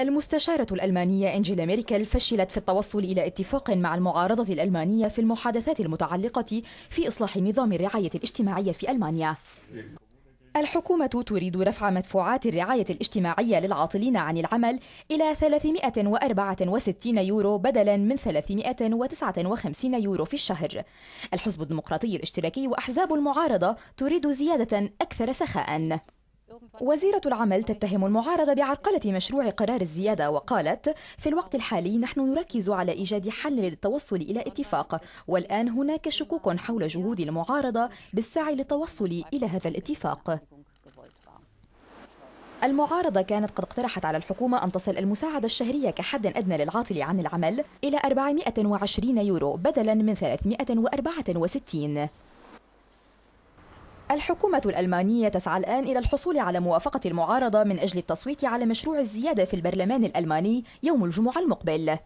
المستشارة الألمانية أنجيلا ميركل فشلت في التوصل إلى اتفاق مع المعارضة الألمانية في المحادثات المتعلقة في إصلاح نظام الرعاية الاجتماعية في ألمانيا الحكومة تريد رفع مدفوعات الرعاية الاجتماعية للعاطلين عن العمل إلى 364 يورو بدلا من 359 يورو في الشهر. الحزب الديمقراطي الاشتراكي وأحزاب المعارضة تريد زيادة أكثر سخاءً. وزيرة العمل تتهم المعارضة بعرقلة مشروع قرار الزيادة وقالت في الوقت الحالي نحن نركز على إيجاد حل للتوصل إلى اتفاق والآن هناك شكوك حول جهود المعارضة بالسعي للتوصل إلى هذا الاتفاق المعارضة كانت قد اقترحت على الحكومة أن تصل المساعدة الشهرية كحد أدنى للعاطل عن العمل إلى 420 يورو بدلا من 364 الحكومة الألمانية تسعى الآن إلى الحصول على موافقة المعارضة من أجل التصويت على مشروع الزيادة في البرلمان الألماني يوم الجمعة المقبل